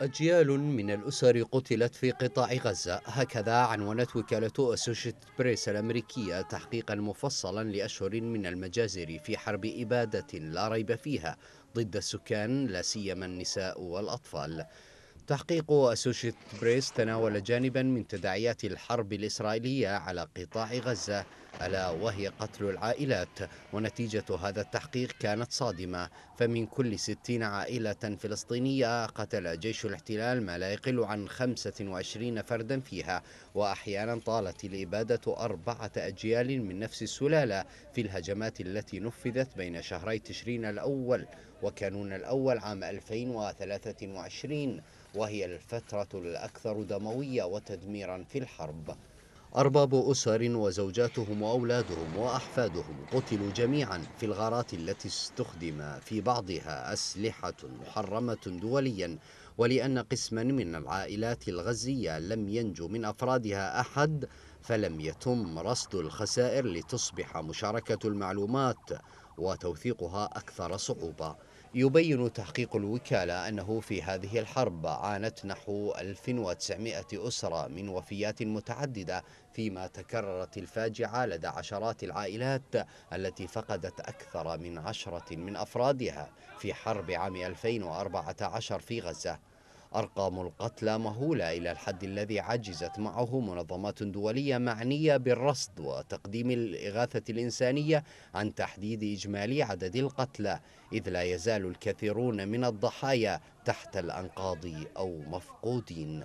أجيال من الأسر قتلت في قطاع غزة هكذا عنونت وكالة أسوشيت بريس الأمريكية تحقيقا مفصلا لأشهر من المجازر في حرب إبادة لا ريب فيها ضد السكان لا سيما النساء والأطفال تحقيق أسوشيت بريس تناول جانبا من تداعيات الحرب الإسرائيلية على قطاع غزة ألا وهي قتل العائلات ونتيجة هذا التحقيق كانت صادمة فمن كل ستين عائلة فلسطينية قتل جيش الاحتلال ما لا يقل عن 25 فردا فيها وأحيانا طالت الإبادة أربعة أجيال من نفس السلالة في الهجمات التي نفذت بين شهري تشرين الأول وكانون الأول عام 2023 وهي الفترة الأكثر دموية وتدميرا في الحرب أرباب أسر وزوجاتهم وأولادهم وأحفادهم قتلوا جميعا في الغارات التي استخدم في بعضها أسلحة محرمة دوليا ولأن قسما من العائلات الغزية لم ينجو من أفرادها أحد فلم يتم رصد الخسائر لتصبح مشاركة المعلومات وتوثيقها أكثر صعوبة يبين تحقيق الوكالة أنه في هذه الحرب عانت نحو 1900 أسرة من وفيات متعددة فيما تكررت الفاجعة لدى عشرات العائلات التي فقدت أكثر من عشرة من أفرادها في حرب عام 2014 في غزة أرقام القتلى مهولة إلى الحد الذي عجزت معه منظمات دولية معنية بالرصد وتقديم الإغاثة الإنسانية عن تحديد إجمالي عدد القتلى إذ لا يزال الكثيرون من الضحايا تحت الأنقاض أو مفقودين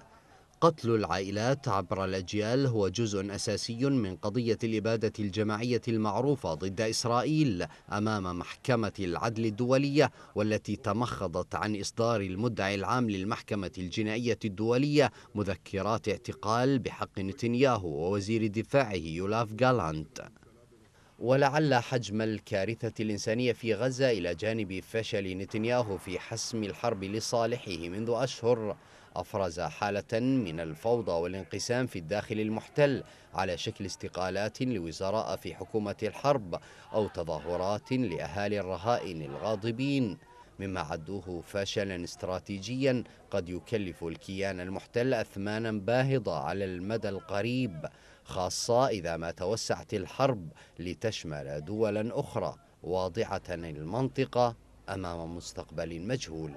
قتل العائلات عبر الأجيال هو جزء أساسي من قضية الإبادة الجماعية المعروفة ضد إسرائيل أمام محكمة العدل الدولية والتي تمخضت عن إصدار المدعي العام للمحكمة الجنائية الدولية مذكرات اعتقال بحق نتنياهو ووزير دفاعه يولاف جالانت ولعل حجم الكارثة الإنسانية في غزة إلى جانب فشل نتنياهو في حسم الحرب لصالحه منذ أشهر أفرز حالة من الفوضى والانقسام في الداخل المحتل على شكل استقالات لوزراء في حكومة الحرب أو تظاهرات لأهالي الرهائن الغاضبين مما عدوه فشلا استراتيجيا قد يكلف الكيان المحتل أثمانا باهظة على المدى القريب خاصة إذا ما توسعت الحرب لتشمل دولا أخرى واضعة المنطقة أمام مستقبل مجهول